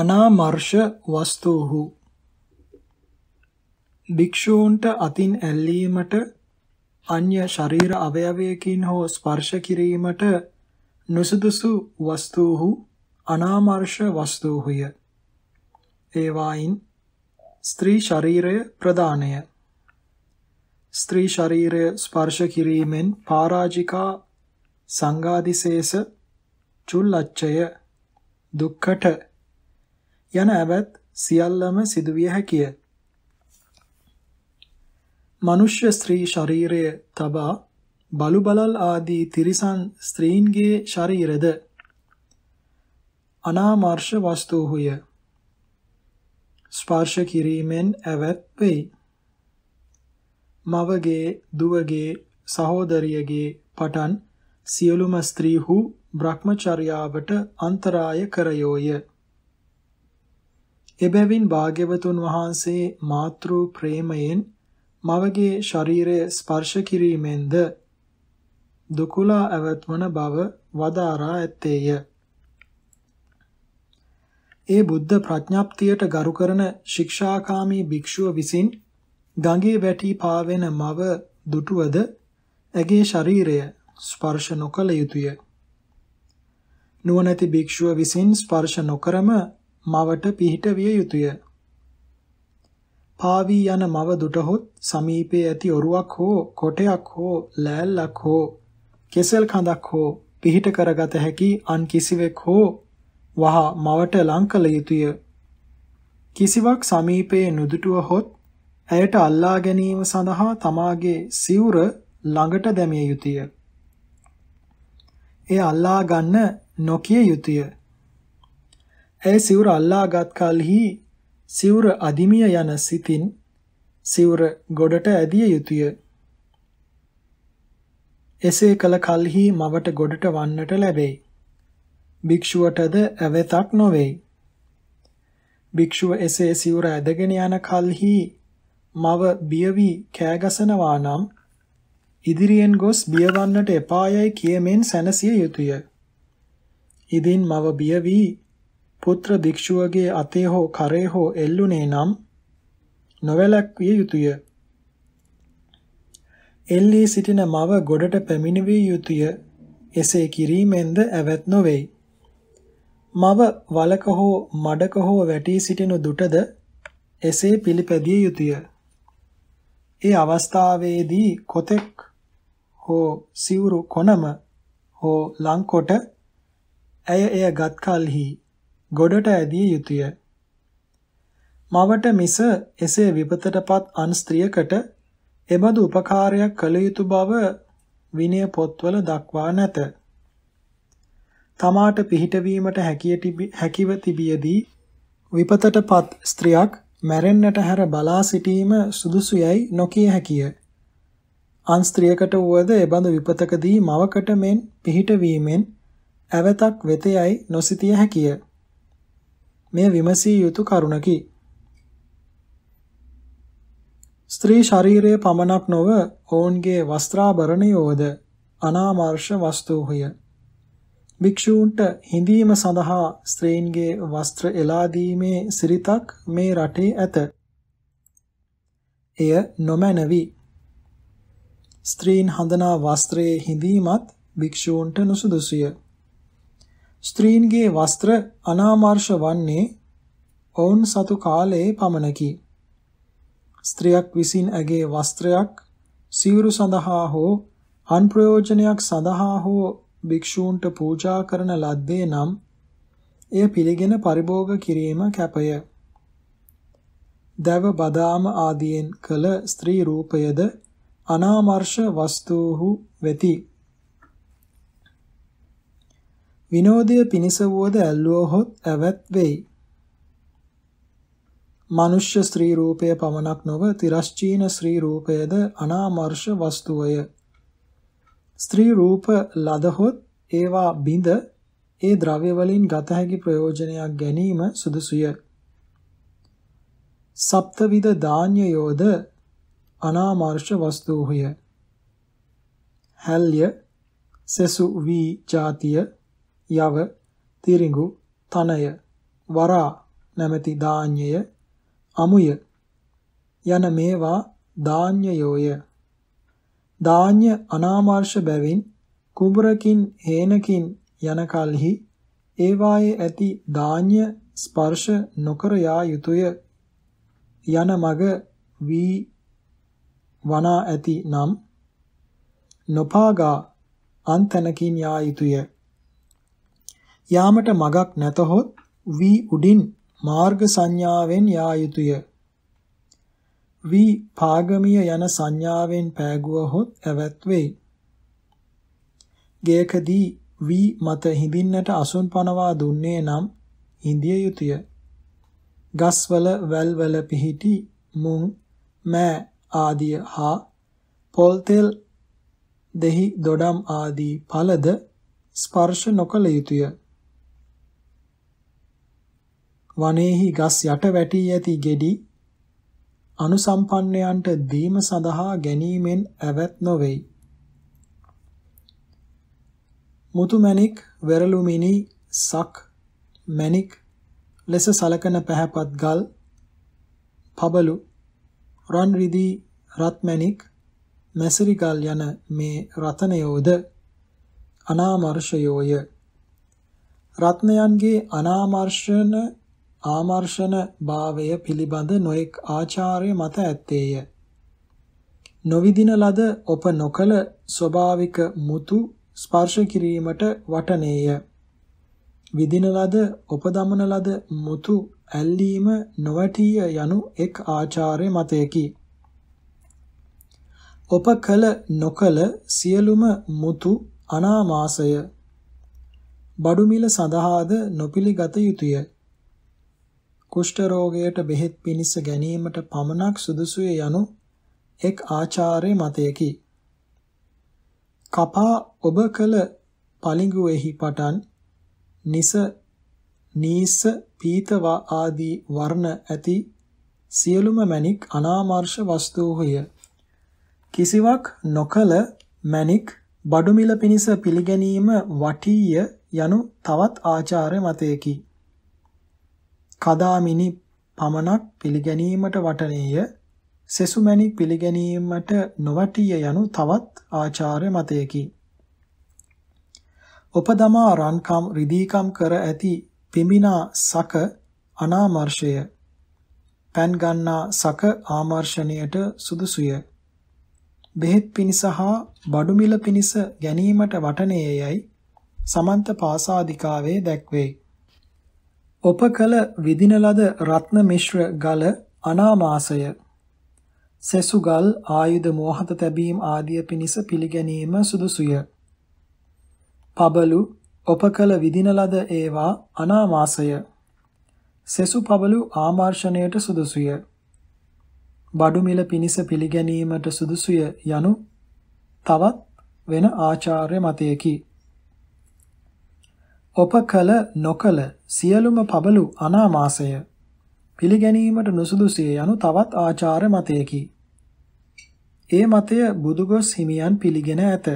අනාමර්ෂ වස්තූහු භික්ෂූන්ට අතින් ඇල්ලීමට අන්‍ය ශරීර අවයවයකින් හෝ ස්පර්ශ කිරීමට නුසුදුසු වස්තූහු අනාමර්ෂ වස්තූහුය ඒවායින් ස්ත්‍රී ශරීරය ප්‍රධානය ස්ත්‍රී ශරීරය ස්පර්ශ කිරීමෙන් පරාජිකා සංගාදිශේෂ චුල්ලච්ඡය දුක්ඛට යන ඇවත් සියල්ලම සිදුවිය හැකිය. මනුෂ්‍ය ස්ත්‍රී ශරීරය තබා බලු බලල් ආදී තිරිසන් ස්ත්‍රීන්ගේ ශරීරද අනාමර්ෂ වස්තුහුය ස්පර්ශ කිරීමෙන් ඇවත් වෙයි මවගේ දුවගේ සහෝදරියගේ පටන් සියලුම ස්ත්‍රීහු බ්‍රහ්මචර්යාවට අන්තරාය කරයෝය එබැවින් භාග්‍යවතුන් වහන්සේ මාතෘ ප්‍රේමයෙන් මවගේ ශරීරය ස්පර්ශ කිරීමෙන්ද දුකුලා ඇවත්වන බව වදාරා ඇත්තේය. ඒ බුද්ධ ප්‍රඥාප්තියට ගරු කරන ශික්ෂාකාමී භික්ෂුව විසින් ගඟේ වැටි පාවෙන මව දුටුවද ඇගේ ශරීරය ස්පර්ශ නොකළ යුතුය. නුවණැති භික්ෂුව විසින් ස්පර්ශ නොකරම මවට පිහිට විය යුතුය. පාවී යන මව දුටහොත් සමීපයේ ඇති ඔරුවක් හෝ කොටයක් හෝ ලෑල්ලක් හෝ කෙසල් කඳක් හෝ පිහිට කරගත හැකි අන් කිසිවෙක් හෝ වහ මවට ලං කළ යුතුය. කිසිවක් සමීපයේ නුදුටුව හොත් ඇයට අල්ලා ගැනීම සඳහා තමාගේ සිවුර ළඟට දැමිය යුතුය. එය අල්ලා ගන්න නොකිය යුතුය. ඇය සිවුර අල්ලාගත් කලෙහි සිවුර අදිමිය යන සිතින් සිවුර ගොඩට ඇදිය යුතුය. එසේ කල කලෙහි මවට ගොඩට වන්නට ලැබේ. භික්ෂුවටද ඇවතක් නොවේ. භික්ෂුව එසේ සිවුර ඇදගෙන යන කලෙහි මව බියවි කෑගසනවා නම් ඉදිරියෙන් ගොස් බියවන්නට එපායයි කියමින් සැනසිය යුතුය. ඉදින් මව බිය වී පුත්‍ර භික්ෂුවගේ අතේ හෝ කරේ හෝ එල්ලුනේ නම් නොවැළක්විය යුතුය. එල්ලී සිටින මව ගොඩට පැමිණවිය යුතුය. එසේ කිරීමෙන්ද ඇවැත් නොවේ. මව වලක හෝ මඩක හෝ වැටි සිටින දුටද එසේ පිළිපැදිය යුතුය. ඒ අවස්ථාවේදී කොතෙක් හෝ සිවුරු කොනම හෝ ලංකොට ඇය එය ගත් කලෙහි ගොඩට ඇදිය යුතුය. මවට මිස එසේ විපතටපත් අන් ස්ත්‍රියකට එබඳු උපකාරයක් කළ යුතු බව විනය පොත්වල දක්වා නැත. තමාට පිහිටවීමට හැකිව තිබියදී විපතටපත් ස්ත්‍රියක් මැරෙන්නට හැර බලා සිටීම සුදුසුයයි නොකිය හැකිය. අන් ස්ත්‍රියකට වුවද එබඳු විපතකදී මවකට මෙන් පිහිටවීමෙන් ඇවතක් වෙතයයි නොසිතිය හැකිය. මෙය විමසිය යුතු කරුණකි. ස්ත්‍රී ශරීරයේ පමණක් නොව ඔවුන්ගේ වස්ත්‍රාභරණයෝද අනාමර්ශ වස්තුහුය. භික්ෂූන්ට හිඳීම සඳහා ස්ත්‍රීන්ගේ වස්ත්‍ර එලා දීමේ සිරිතක් මේ රටේ ඇත. එය නොමැනවි. ස්ත්‍රීන් හඳනා වස්ත්‍රයේ හිඳීමත් භික්ෂූන්ට නුසුදුසුය. ස්ත්‍රීන්ගේ වස්ත්‍ර අනාමර්ශ වන්නේ ඔවුන් සතු කාලයේ පමණකි. ස්ත්‍රියක් විසින් ඇගේ වස්ත්‍රයක් සිවුරු සඳහා හෝ අන් ප්‍රයෝජනයක් සඳහා හෝ භික්ෂූන්ට පූජා කරන ලද්දේ නම් එය පිළිගෙන පරිභෝග කිරීම කැපය. දව බදාම ආදීන් කළ ස්ත්‍රී රූපයද අනාමර්ශ වස්තුහු වෙති. විනෝදය පිණිස වුවද ඇල්ලුවහොත් ඇවත් වෙයි. මනුෂ්‍ය ස්ත්‍රී රූපය පමණක් නොව තිරස්චීන ස්ත්‍රී රූපයද අනාමර්ෂ වස්තුවය. ස්ත්‍රී රූප ලදහොත් ඒවා බිඳ ඒ ද්‍රව්‍ය වලින් ගත හැකි ප්‍රයෝජනයක් ගැනීම සුදුසුය. සප්තවිධ ධාන්‍යයෝද අනාමර්ෂ වස්තුහුය. හැල්ය සෙසු වී ජාතිය යව තිරිඟු තනය වරා නැමැති ධාන්‍යය අමුය යන මේවා ධාන්‍යයෝය ධාන්‍ය අනාමර්ශ බැවින් කුඹරකින් හේනකින් යන කලෙහි ඒවායේ ඇති ධාන්‍ය ස්පර්ශ නොකර යා යුතුය යන මග වී වනා ඇති නම් නොපාගා අන්තනකින් යා යුතුය යාමට මගක් නැතහොත් වී උඩින් මාර්ග සංඥාවෙන් යා යුතුය. වී පාගමිය යන සංඥාවෙන් පෑගුවහොත් ඇවත් වෙයි. ගේකදී වී මත හිඳින්නට අසුන් පනවා දුන්නේ නම් හිඳිය යුතුය. ගස්වල වැල්වල පිහිටි මුං මෑ ආදිය හා පොල්තෙල් දෙහි දොඩම් ආදී පළද ස්පර්ශ නොකළ යුතුය. වනේහි ගස් යට වැටී ඇති ගෙඩි අනුසම්පන්නයන්ට දීම සඳහා ගැනීමෙන් ඇවත් නොවේයි. මුතුමැණික්, වෙරළුමිනි, සක්, මැණික් ලෙස සලකන පැහැපත් ගල්, පබළු, රන් රිදී රත්මැණික්, මැසිරි ගල් යන මේ රතනයෝද අනාමර්ෂයෝය. රත්නයන්ගේ අනාමර්ෂණ ආමර්ෂණ භාවය පිළිබඳ නොඑක් ආචාර්ය මත ඇත්තේය. නොවිදින ලද ඔප නොකල ස්වභාවික මුතු ස්පර්ශ කිරීමට වටනේය. විදින ලද ඔප දමන ලද මුතු ඇල්ලීම නොවැටිය යනු එක් ආචාර්ය මතයකි. ඔප කල නොකල සියලුම මුතු අනාමාසය. බඩු මිල සඳහාද නොපිලිගත යුතුය. කුෂ්ඨ රෝගයට බෙහෙත් පිණිස ගැනීමට පමණක් සුදුසුය යනු එක් ආචාර්ය මතයකි. කපා ඔබ කළ පලිඟුවේහි පටන් නිස නීස පීතවා ආදී වර්ණ ඇති සියලුම මණික් අනාමර්ශ වස්තුහුය. කිසිවක් නොකල මණික් බඩු මිල පිණිස පිළිගැනීම වටීය යනු තවත් ආචාර්ය මතයකි. කදාමිනි පමණක් පිළිගැනීමට වටනේය සෙසුමැණි පිළිගැනීමට නොවටිය යනු තවත් ආචාර්ය මතයකි. උපදමා රන්කම් රිදීකම් කර ඇති පිඹිනා සක අනාමර්ෂය පෑන් ගන්නා සක ආමර්ෂණයට සුදුසුය. බෙහෙත් පිණිස හා බඩු මිල පිණිස ගැනීමට වටනේයයි සමන්ත පාසාදිකාවේ දැක්වේ. ඔප කළ විදින ලද රත්න මිශ්‍ර ගල අනාමාසය සෙසුගල් ආයුධ මෝහත තැබීම් ආදිය පිණිස පිළිගැනීම සුදුසුය. පබලු ඔප කළ විදින ලද ඒවා අනාමාසය. සෙසු පබලු ආමර්ෂණයට සුදුසුය. බඩු මිල පිණිස පිළිගැනීමට සුදුසුය යනු තවත් වෙන ආචාර්ය මතයකි. ඔප කල නොකල සියලුම පබළු අනාමාසය පිළිගැනීමට නුසුදුසේ යනු තවත් ආචාර මතයකි. ඒ මතය බුදුගොස් හිමියන් පිළිගෙන ඇත.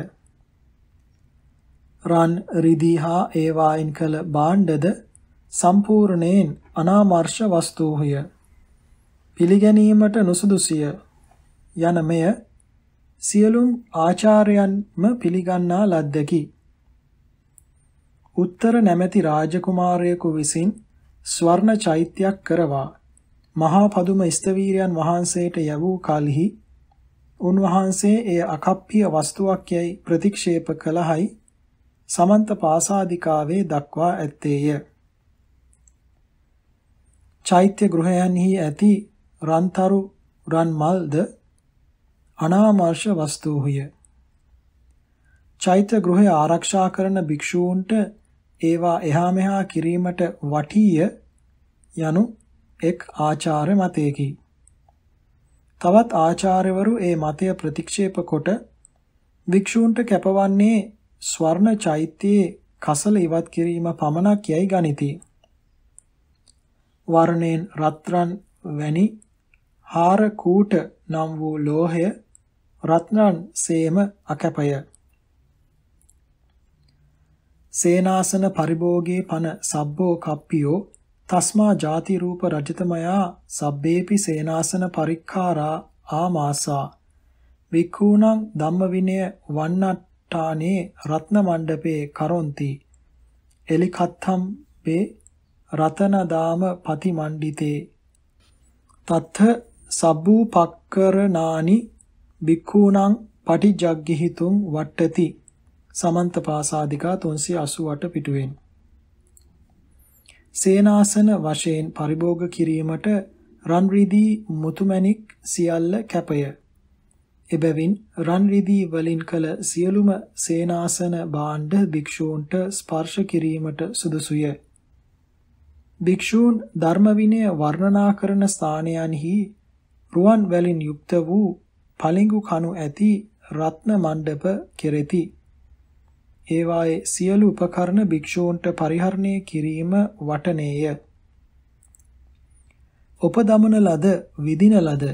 රන් රිදී හා ඒවායින් කළ බාණ්ඩද සම්පූර්ණයෙන් අනාමර්ශ වස්තූහය. පිළිගැනීමට නුසුදුසිය යන මෙය සියලුම් ආචාරයන්ම පිළිගන්නා ලද්දකි. උත්තර නැමැති රාජකුමාරයෙකු විසින් ස්වර්ණ චෛත්‍යයක් කරවා මහා පදුම ස්තවීරයන් වහන්සේට යැවූ කලෙහි උන්වහන්සේ එය අකප්පිය වස්තුවක් යයි ප්‍රතික්ෂේප කළහයි සමන්ත පාසාදිකාවේ දක්වා ඇත්තේය. චෛත්‍ය ගෘහයන්හි ඇති රන්තරු රන් මල්ද අනාමර්ශ වස්තුහුය. චෛත්‍ය ගෘහය ආරක්ෂා කරන භික්ෂූන්ට ඒවා එහා මෙහා කිරීමට වටීය යනු එක් ආචාර්ය මතයකි. තවත් ආචාර්යවරු ඒ මතය ප්‍රතික්ෂේප කොට වික්ෂූන්ට කැපවන්නේ ස්වර්ණ චෛත්‍යයේ කසල ඉවත් කිරීම පමණක් යයි ගනිති. වර්ණයෙන් රත්රන් වැනි හාර කූට නම් වූ ලෝහය රත්නන් සේම අකැපය. සේනාසන පරිභෝගේ පන සබ්බෝ කප්පියෝ තස්මා ಜಾති රූප රජිතමයා සබ්බේපි සේනාසන පරික්ඛාරා ආමාසා වික්ඛූණං ධම්ම විනය වන්නට්ටානේ රත්න මණ්ඩපේ කරොන්ති එලිකත්තම් වේ රතනදාම පති මණ්ඩිතේ තත්ථ සබ්බූ පක්කරනානි වික්ඛූණං පටිජග්ගිහිතුං වට්ටති සමන්තපාසාදිකා 388 පිටුවෙන් සේනාසන වශයෙන් පරිභෝග කිරීමට රන් රිදී මුතුමැණික් සියල්ල කැපය. එබැවින් රන් රිදී වලින් කළ සියලුම සේනාසන භාණ්ඩ භික්ෂූන්ට ස්පර්ශ කිරීමට සුදුසුය. භික්ෂූන් ධර්ම විනය වර්ණනා කරන ස්ථානයන්හි රුවන් වැලින් යුක්ත වූ පලිඟු කණු ඇති රත්න මණ්ඩප කෙරෙති. ඒවායේ සියලු උපකරණ භික්ෂූන්ට පරිහරණය කිරීම වටනේය. උපදමන ලද විදින ලද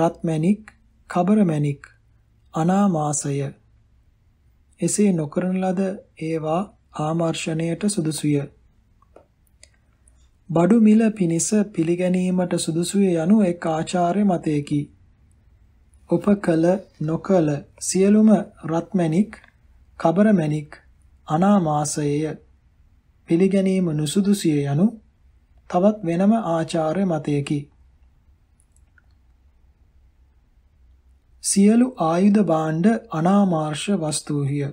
රත්මැණික් කබරමැණික් අනාමාසය එසේ නොකරන ලද ඒවා ආමර්ෂණයට සුදුසුය. බඩු මිල පිනිස පිළිගැනීමට සුදුසුය යනු එක් ආචාර්ය මතයකි. උපකල නොකල සියලුම රත්මැණික් කබර මැණික් අනාමාසයේ පිළිගැනීම නුසුදුසිය යනු තවත් වෙනම ආචාර්ය මතයකි. සියලු ආයුධ භාණ්ඩ අනාමාර්ශ වස්තුහිය.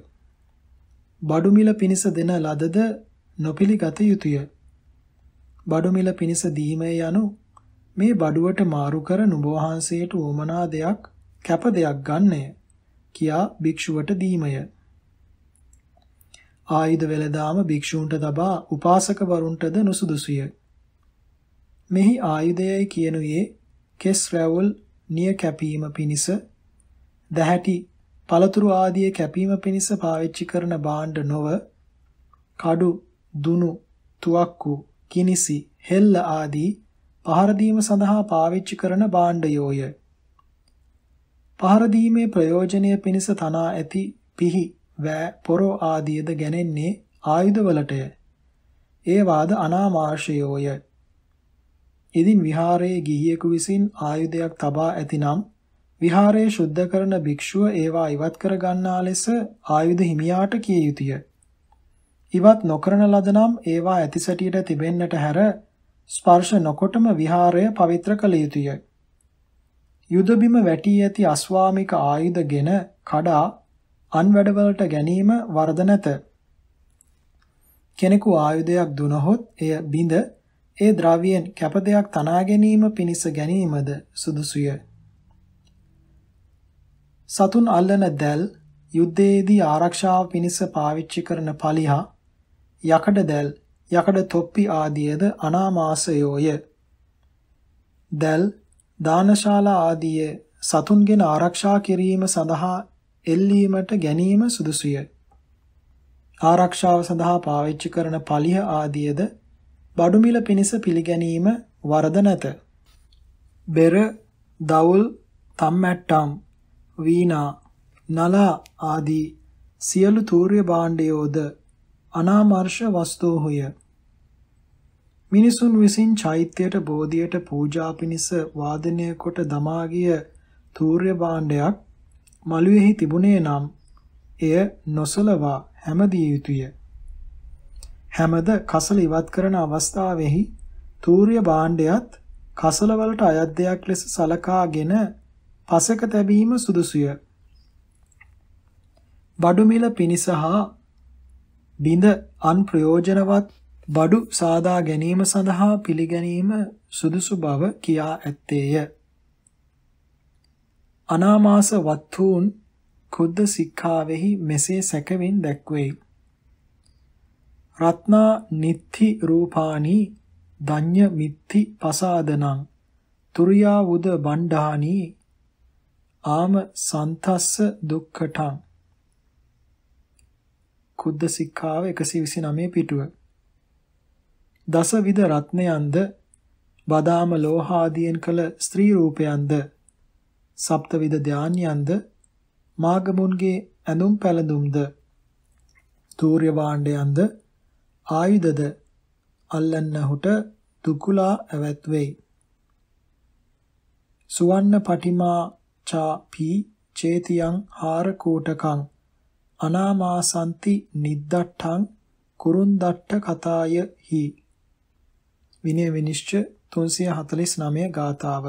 බඩුමිල පිනිස දෙන ලදද නොපිළිගත යුතුය. බඩුමිල පිනිස දීමේ යනු මේ බඩුවට මාරු කර නුඹ වහන්සේට උවමනා දෙයක් කැප දෙයක් ගන්නය කියා භික්ෂුවට දීමය. ආයුධ වෙලදාම භික්ෂූන්ට තබා උපාසකවරුන්ටද නුසුදුසුය. මෙහි ආයුධයයි කියනුයේ කෙස් රැවුල් නිය කැපීම පිණිස දැහැටි පළතුරු ආදියේ කැපීම පිණිස පාවිච්චි කරන භාණ්ඩ නොව කඩු දුනු තුවක්කු කිනිසි හෙල්ල ආදී පහර දීම සඳහා පාවිච්චි කරන භාණ්ඩයෝය පහර දීමේ ප්‍රයෝජනය පිණිස තනා ඇති පිහි වෑ, පොරෝ ආදියද ගැනෙන්නේ ආයුධවලටය. ඒවාද අනාමාශයෝය. ඉදින් විහාරයේ ගිහියෙකු විසින් ආයුධයක් තබා ඇතිනම් විහාරයේ ශුද්ධ කරන භික්ෂුව ඒවා ඉවත් කර ගන්නා ලෙස ආයුධ හිමියාට කිය යුතුය. ඉවත් නොකරන ලදනම් ඒවා ඇතිසැටියට තිබෙන්නට හැර ස්පර්ශ නොකොටම විහාරය පවිත්‍ර කළ යුතුය. යුදබිම වැටී ඇති අස්වාමික ආයුධගෙන කඩා අන් වැඩවලට ගැනීම වරද නැත. කෙනෙකු ආයුධයක් දුනහොත් එය බිඳ ඒ ද්‍රව්‍යයෙන් කැප දෙයක් තනා ගැනීම පිණිස ගැනීමද සුදුසුය. සතුන් අල්ලන දැල් යුද්ධයේදී ආරක්ෂාව පිණිස පාවිච්චි කරන පලිහා යකඩ දැල් යකඩ තොප්පි ආදියද අනාමාසයෝය. දැල් දානශාලා ආදී සතුන්ගෙන ආරක්ෂා කිරීම සඳහා එල්ලීමට ගැනීම සුදුසුය. ආරක්ෂාව සඳහා පාවිච්චි කරන පලිහ ආදියද බඩු මිල පිණිස පිළිගැනීම වරද නැත. බෙර, දවුල්, තම්මැට්ටම්, වීණා, නලා ආදී සියලු තූර්ය භාණ්ඩයෝද අනාමර්ෂ වස්තුහුය. මිනිසුන් විසින් චෛත්‍යයට බෝධියට පූජා පිණිස වාදනය කොට දමාගිය තූර්ය භාණ්ඩයක් මළුවේහි තිබුණේ නම් එය නොසලවා හැමදිය යුතුය. හැමද කසල ඉවත් කරන අවස්ථාවෙහි තූර්ය භාණ්ඩයත් කසලවලට අයත් දෙයක් ලෙස සලකාගෙන පසක තැබීම සුදුසුය. බඩු මිල පිනිස හා බිඳ අන් ප්‍රයෝජනවත් බඩු සාදා ගැනීම සඳහා පිළිගැනීම සුදුසු බව කියා ඇත්තේය. අනාමාස වත්තුන් කුද්ද සික්ඛාවෙහි මෙසේ සැකමින් දැක්වේ. රත්නා නිත්‍ති රූපානි ධඤ්ඤ මිත්‍ති පසාදනං තුරියා උද බණ්ඩානි ආම සන්තස්ස දුක්ඛටං කුද්ද සික්ඛාව 129 පිටුව දසවිධ රත්නයන්ද බදාම ලෝහාදියෙන් කළ ස්ත්‍රී රූපයන්ද සප්තවිධ ධාන්‍යන්ද මාගමුන්ගේ ඇඳුම් පැළඳුම්ද තූර්ය භාණ්ඩයන්ද ආයුධද අල්ලන්නහුට දුකුලා ඇවත් වෙයි සුවන්න පටිමා චා පී චේතියං හාර කෝටකං අනාමාසන්ති නිද්දට්ඨං කුරුන්දට්ඨ කතාය හි විනය විනිශ්චය 349 ගාතාව